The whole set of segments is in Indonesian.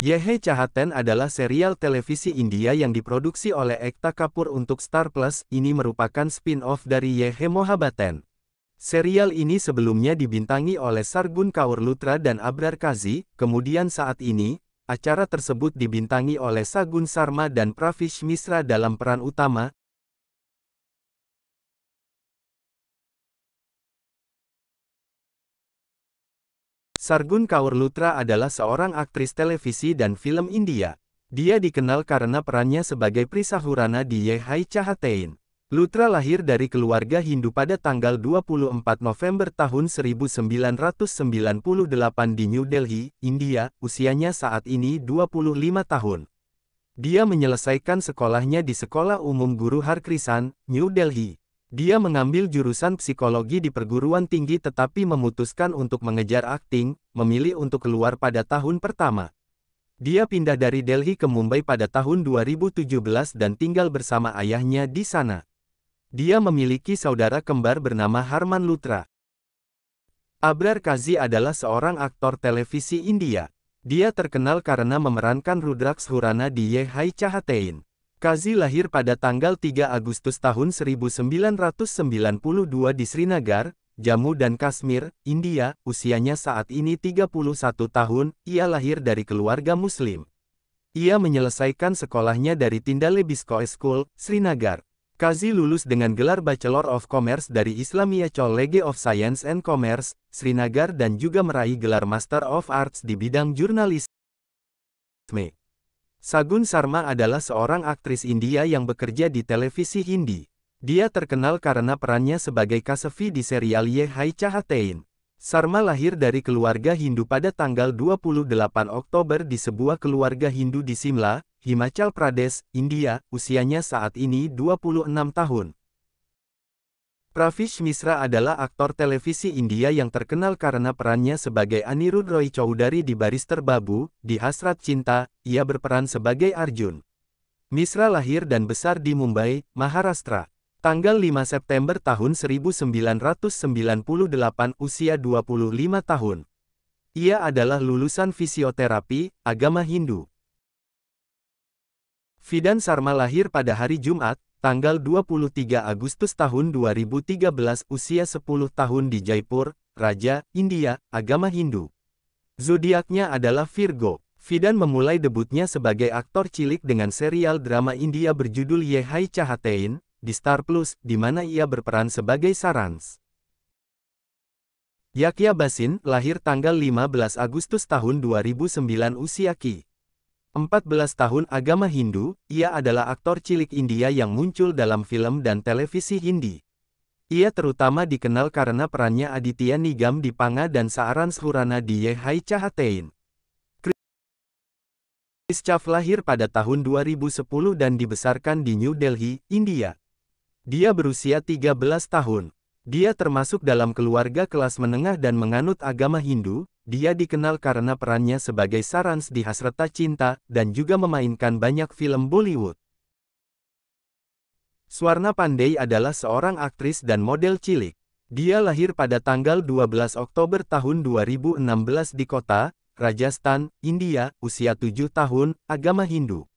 Yehe Chahaten adalah serial televisi India yang diproduksi oleh Ekta Kapoor untuk Star Plus, ini merupakan spin-off dari Yehe Mohabbaten. Serial ini sebelumnya dibintangi oleh Sargun Kaur Lutra dan Abrar Kazi, kemudian saat ini, acara tersebut dibintangi oleh Sagun Sarma dan Pravish Misra dalam peran utama, Sargun Kaur Lutra adalah seorang aktris televisi dan film India. Dia dikenal karena perannya sebagai Prisahurana di Yehai Hai Chahatein. Lutra lahir dari keluarga Hindu pada tanggal 24 November tahun 1998 di New Delhi, India, usianya saat ini 25 tahun. Dia menyelesaikan sekolahnya di Sekolah Umum Guru Harkrisan, New Delhi. Dia mengambil jurusan psikologi di perguruan tinggi tetapi memutuskan untuk mengejar akting, memilih untuk keluar pada tahun pertama. Dia pindah dari Delhi ke Mumbai pada tahun 2017 dan tinggal bersama ayahnya di sana. Dia memiliki saudara kembar bernama Harman Lutra. Abrar Kazi adalah seorang aktor televisi India. Dia terkenal karena memerankan Rudraks Hurana di Yehai Chahatein. Kazi lahir pada tanggal 3 Agustus tahun 1992 di Srinagar, Jammu dan Kashmir, India, usianya saat ini 31 tahun, ia lahir dari keluarga Muslim. Ia menyelesaikan sekolahnya dari Tindale Bisco School, Srinagar. Kazi lulus dengan gelar Bachelor of Commerce dari Islamia College of Science and Commerce, Srinagar dan juga meraih gelar Master of Arts di bidang jurnalisme. Sagun Sharma adalah seorang aktris India yang bekerja di televisi Hindi. Dia terkenal karena perannya sebagai Kasefi di serial Ye Hai Chahatein. Sharma lahir dari keluarga Hindu pada tanggal 28 Oktober di sebuah keluarga Hindu di Simla, Himachal Pradesh, India, usianya saat ini 26 tahun. Pravish Misra adalah aktor televisi India yang terkenal karena perannya sebagai Anirudh Roy Chowdhury di Baris Terbabu. di Hasrat Cinta, ia berperan sebagai Arjun. Misra lahir dan besar di Mumbai, Maharashtra. Tanggal 5 September tahun 1998 usia 25 tahun. Ia adalah lulusan fisioterapi, agama Hindu. Fidan Sarma lahir pada hari Jumat, tanggal 23 Agustus tahun 2013 usia 10 tahun di Jaipur, Raja, India, agama Hindu. Zodiaknya adalah Virgo. Fidan memulai debutnya sebagai aktor cilik dengan serial drama India berjudul Ye Hai Chahatein, di Star Plus, di mana ia berperan sebagai Sarans. Yakya Basin, lahir tanggal 15 Agustus tahun 2009 usia Ki. 14 tahun agama Hindu, ia adalah aktor cilik India yang muncul dalam film dan televisi Hindi. Ia terutama dikenal karena perannya Aditya Nigam di Panga dan Saaran Surana di Yehai Hai Chahatein. Chris Chaff lahir pada tahun 2010 dan dibesarkan di New Delhi, India. Dia berusia 13 tahun. Dia termasuk dalam keluarga kelas menengah dan menganut agama Hindu, dia dikenal karena perannya sebagai Sarans di Hasreta Cinta dan juga memainkan banyak film Bollywood. Swarna Pandey adalah seorang aktris dan model cilik. Dia lahir pada tanggal 12 Oktober tahun 2016 di kota, Rajasthan, India, usia 7 tahun, agama Hindu.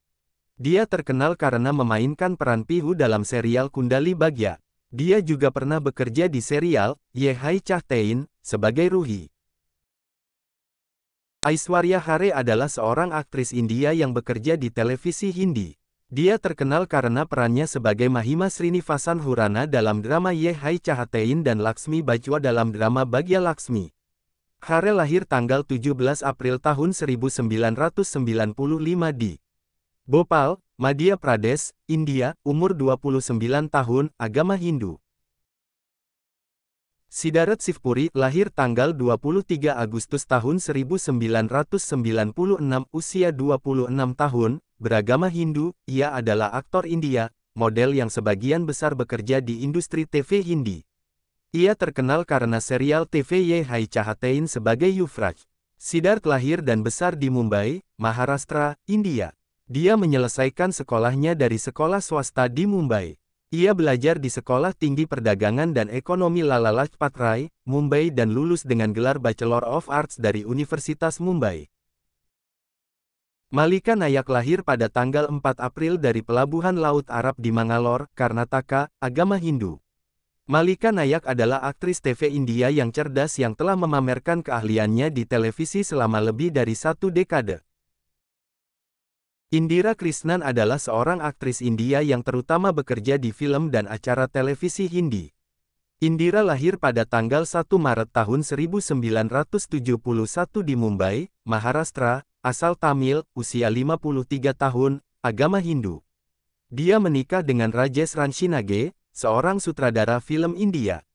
Dia terkenal karena memainkan peran Pihu dalam serial Kundali Bagya. Dia juga pernah bekerja di serial Yehai Hai sebagai Ruhi. Aishwarya Hare adalah seorang aktris India yang bekerja di televisi Hindi. Dia terkenal karena perannya sebagai Mahima Srinivasan Hurana dalam drama Ye Hai Chahatein dan Laksmi Bajwa dalam drama Bagia Laksmi. Hare lahir tanggal 17 April tahun 1995 di Bhopal, Madhya Pradesh, India, umur 29 tahun, agama Hindu. Sidarat Sifpuri lahir tanggal 23 Agustus tahun 1996 usia 26 tahun, beragama Hindu, ia adalah aktor India, model yang sebagian besar bekerja di industri TV Hindi. Ia terkenal karena serial TV Ye Hai Chahatein sebagai Yufraj. Siddharth lahir dan besar di Mumbai, Maharashtra, India. Dia menyelesaikan sekolahnya dari sekolah swasta di Mumbai. Ia belajar di Sekolah Tinggi Perdagangan dan Ekonomi Lala Lajpat Rai, Mumbai dan lulus dengan gelar Bachelor of Arts dari Universitas Mumbai. Malika Nayak lahir pada tanggal 4 April dari pelabuhan laut Arab di Mangalore, Karnataka, agama Hindu. Malika Nayak adalah aktris TV India yang cerdas yang telah memamerkan keahliannya di televisi selama lebih dari satu dekade. Indira Krisnan adalah seorang aktris India yang terutama bekerja di film dan acara televisi Hindi. Indira lahir pada tanggal 1 Maret tahun 1971 di Mumbai, Maharashtra, asal Tamil, usia 53 tahun, agama Hindu. Dia menikah dengan Rajesh Ranshinage, seorang sutradara film India.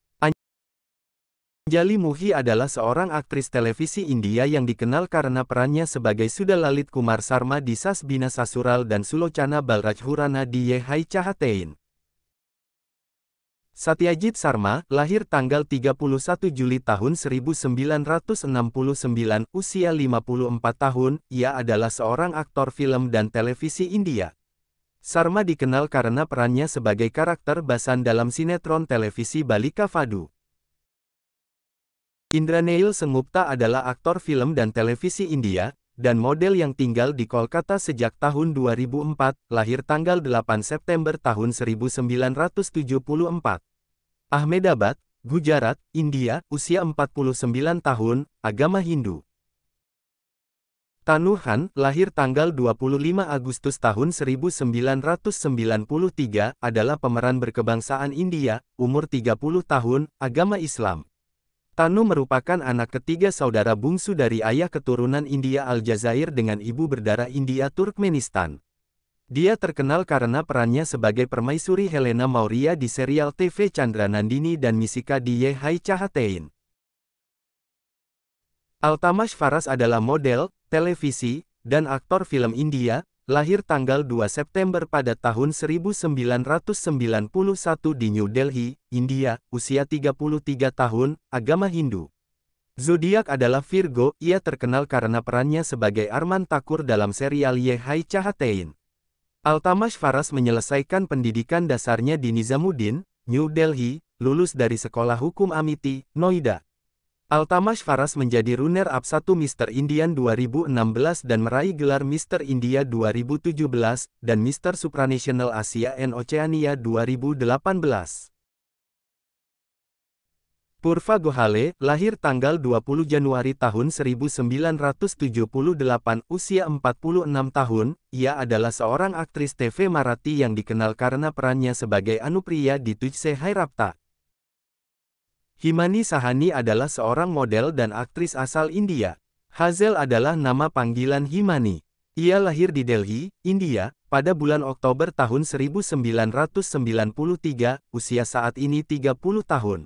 Jali Muhi adalah seorang aktris televisi India yang dikenal karena perannya sebagai Sudalalit Kumar Sarma di Sas Sasural dan Sulochana Balraj Hurana di Yehai Hai Chahatein. Satyajit Sarma, lahir tanggal 31 Juli tahun 1969, usia 54 tahun, ia adalah seorang aktor film dan televisi India. Sarma dikenal karena perannya sebagai karakter Basan dalam sinetron televisi Balika Fadu. Indra Neil Sengupta adalah aktor film dan televisi India, dan model yang tinggal di Kolkata sejak tahun 2004, lahir tanggal 8 September tahun 1974. Ahmedabad, Gujarat, India, usia 49 tahun, agama Hindu. Tanuhan, lahir tanggal 25 Agustus tahun 1993, adalah pemeran berkebangsaan India, umur 30 tahun, agama Islam. Tanu merupakan anak ketiga saudara bungsu dari ayah keturunan India Aljazair dengan ibu berdarah India Turkmenistan. Dia terkenal karena perannya sebagai permaisuri Helena Mauria di serial TV Chandra Nandini dan Misika di Yehai Chahatein. Altamash Faras adalah model, televisi, dan aktor film India, lahir tanggal 2 September pada tahun 1991 di New Delhi, India, usia 33 tahun, agama Hindu. Zodiak adalah Virgo, ia terkenal karena perannya sebagai Arman Takur dalam serial Ye Hai Chahatein. Altamash Faras menyelesaikan pendidikan dasarnya di Nizamuddin, New Delhi, lulus dari Sekolah Hukum Amiti, Noida. Altamash Faras menjadi runner-up satu Mr. Indian 2016 dan meraih gelar Mr. India 2017 dan Mr. Supranational Asia and Oceania 2018. Purva Gohale, lahir tanggal 20 Januari tahun 1978, usia 46 tahun, ia adalah seorang aktris TV Marathi yang dikenal karena perannya sebagai Anupriya di Tujse Hai Himani Sahani adalah seorang model dan aktris asal India. Hazel adalah nama panggilan Himani. Ia lahir di Delhi, India, pada bulan Oktober tahun 1993, usia saat ini 30 tahun.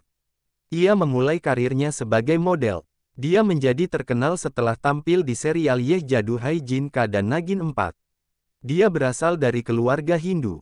Ia memulai karirnya sebagai model. Dia menjadi terkenal setelah tampil di serial Yeh Jadu Hai Jin dan Nagin 4. Dia berasal dari keluarga Hindu.